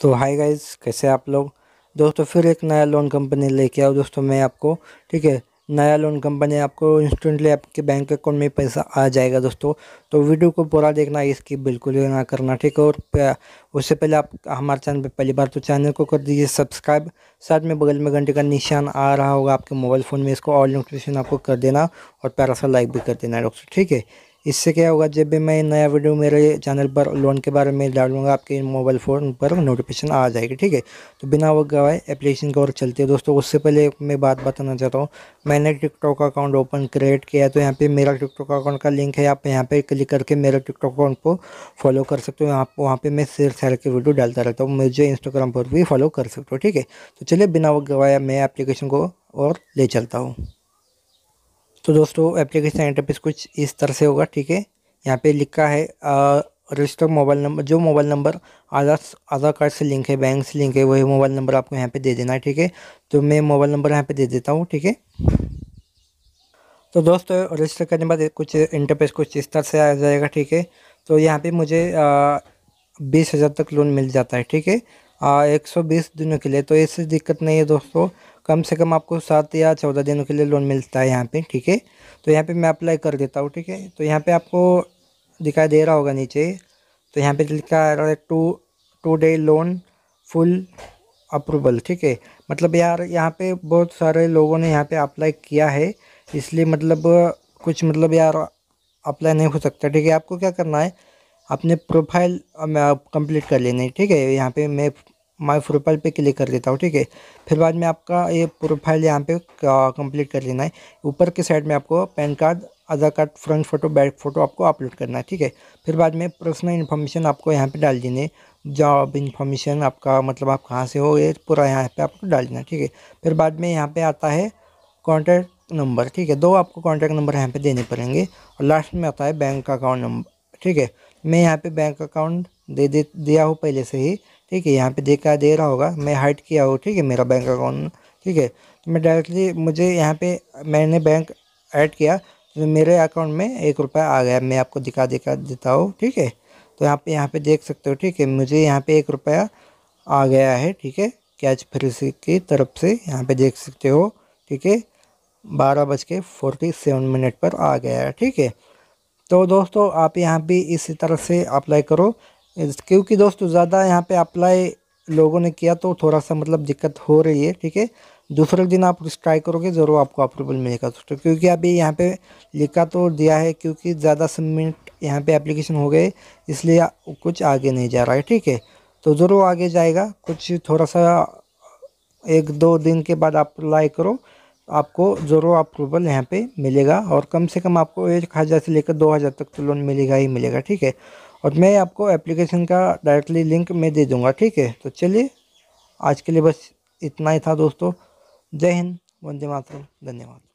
तो hi guys कैसे आप लोग दोस्तों फिर एक नया लोन कंपनी लेके आओ दोस्तों मैं आपको ठीक है नया लोन कंपनी आपको इंस्टेंटली आपके बैंक अकाउंट में पैसा आ जाएगा दोस्तों तो वीडियो को पूरा देखना इसकी बिल्कुल भी ना करना ठीक है और उससे पहले आप हमारे चैनल पे पहली बार तो चैनल को कर दीजिए सब्सक्राइब साथ में बगल में घंटे का निशान आ रहा होगा आपके मोबाइल फ़ोन में इसको ऑल नोटिफिकेशन आपको कर देना और प्यारा सा लाइक भी कर देना डॉक्टर ठीक है इससे क्या होगा जब भी मैं नया वीडियो मेरे चैनल पर लोन के बारे में डालूंगा आपके मोबाइल फ़ोन पर नोटिफिकेशन आ जाएगी ठीक है तो बिना वो गवाए एप्लीकेशन की ओर चलते हैं दोस्तों उससे पहले मैं बात बताना चाहता हूँ मैंने टिकटॉक अकाउंट ओपन क्रिएट किया है तो यहाँ पे मेरा टिकटॉक अकाउंट का लिंक है आप यहाँ पर क्लिक करके मेरे टिकटॉक अकाउंट को फॉलो कर सकते हो यहाँ वहाँ पर मैं सिर सैर के वीडियो डालता रहता हूँ मुझे इंस्टाग्राम पर भी फॉलो कर सकते हो ठीक है तो चलिए बिना वो गवाए मैं एप्लीकेशन को और ले चलता हूँ तो दोस्तों एप्लीकेशन इंटरफेस कुछ इस तरह से होगा ठीक है यहाँ पे लिखा है रजिस्टर मोबाइल नंबर जो mobile number Aadhaar Aadhaar card से लिंक है बैंक से लिंक है वही मोबाइल नंबर आपको यहाँ पे दे देना है ठीक है तो मैं मोबाइल नंबर यहाँ पे दे देता हूँ ठीक है तो दोस्तों रजिस्टर करने के बाद कुछ इंटरफेस कुछ इस तरह से आ जाएगा ठीक है तो यहाँ पर मुझे बीस हज़ार तक लोन मिल जाता है ठीक है एक सौ बीस दिनों के लिए तो ऐसे दिक्कत नहीं है दोस्तों कम से कम आपको सात या चौदह दिनों के लिए लोन मिलता है यहाँ पे ठीक है तो यहाँ पे मैं अप्लाई कर देता हूँ ठीक है तो यहाँ पे आपको दिखाई दे रहा होगा नीचे तो यहाँ पे लिखा है two today loan full approval ठीक है मतलब यार यहाँ पे बहुत सारे लोगों ने यहाँ पे अप्लाई किया है इसलिए मतलब कुछ मतलब यार अप्लाई नहीं हो सकता ठीक है आपको क्या करना है अपने प्रोफाइल कंप्लीट कर लेना है ठीक है यहाँ पे मैं माय प्रोफाइल पे क्लिक कर देता हूँ ठीक है फिर बाद में आपका ये प्रोफाइल यहाँ पे कंप्लीट कर लेना है ऊपर के साइड में आपको PAN card Aadhaar card front photo back photo आपको अपलोड करना है ठीक है फिर बाद में पर्सनल इन्फॉर्मेशन आपको यहाँ पे डाल देनी है जॉब इन्फॉर्मेशन आपका मतलब आप कहाँ से हो ये पूरा यहाँ पे आपको डाल देना ठीक है फिर बाद में यहाँ पे आता है कॉन्टैक्ट नंबर ठीक है दो आपको कॉन्टैक्ट नंबर यहाँ पे देने पड़ेंगे और लास्ट में आता है बैंक अकाउंट नंबर ठीक है मैं यहाँ पे बैंक अकाउंट दे दे दिया हूँ पहले से ही ठीक है यहाँ पे देखा दे रहा होगा मैं हाइट किया हूँ ठीक है मेरा बैंक अकाउंट ठीक है तो मैं डायरेक्टली मुझे यहाँ पे मैंने बैंक ऐड किया तो मेरे अकाउंट में एक रुपया आ गया मैं आपको दिखा दिखा देता हूँ ठीक है तो यहाँ पे यहाँ पे देख सकते हो ठीक है मुझे यहाँ पे एक रुपया आ गया है ठीक है कैच फ्री की तरफ से यहाँ पे देख सकते हो ठीक है बारह बज के फोर्टी सेवन मिनट पर आ गया है ठीक है तो दोस्तों आप यहाँ भी इसी तरह से अप्लाई करो क्योंकि दोस्तों ज़्यादा यहाँ पे अप्लाई लोगों ने किया तो थोड़ा सा मतलब दिक्कत हो रही है ठीक है दूसरे दिन आप ट्राई करोगे ज़रूर आपको अप्रूवल मिलेगा दोस्तों क्योंकि अभी यहाँ पे लिखा तो दिया है क्योंकि ज़्यादा सबमिट यहाँ पे एप्लीकेशन हो गए इसलिए कुछ आगे नहीं जा रहा है ठीक है तो ज़रूर आगे जाएगा कुछ थोड़ा सा एक दो दिन के बाद अप्लाई करो आपको जरूर अप्रूवल यहाँ पे मिलेगा और कम से कम आपको एक हज़ार से लेकर दो हज़ार तक तो लोन मिलेगा ही मिलेगा ठीक है और मैं आपको एप्लीकेशन का डायरेक्टली लिंक मैं दे दूँगा ठीक है तो चलिए आज के लिए बस इतना ही था दोस्तों जय हिंद वंदे मातरम धन्यवाद